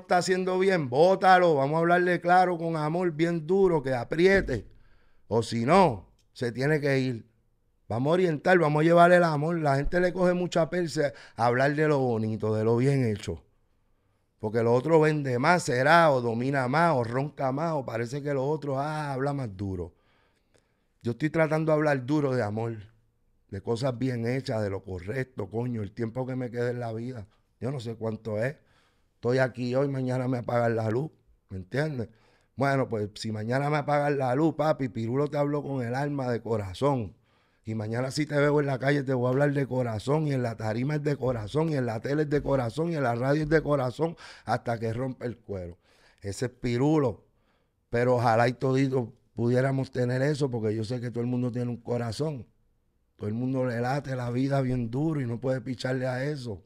está haciendo bien, bótalo. Vamos a hablarle claro, con amor, bien duro, que apriete. O si no, se tiene que ir. Vamos a orientar, vamos a llevarle el amor. La gente le coge mucha persa a hablar de lo bonito, de lo bien hecho. Porque lo otro vende más, será, o domina más, o ronca más, o parece que lo otro ah, habla más duro. Yo estoy tratando de hablar duro de amor, de cosas bien hechas, de lo correcto, coño, el tiempo que me quede en la vida. Yo no sé cuánto es estoy aquí hoy, mañana me apagan la luz, ¿me entiendes? Bueno, pues si mañana me apagan la luz, papi, Pirulo te habló con el alma de corazón. Y mañana si te veo en la calle te voy a hablar de corazón, y en la tarima es de corazón, y en la tele es de corazón, y en la radio es de corazón, hasta que rompe el cuero. Ese es Pirulo. Pero ojalá y todito pudiéramos tener eso, porque yo sé que todo el mundo tiene un corazón. Todo el mundo le late la vida bien duro y no puede picharle a eso.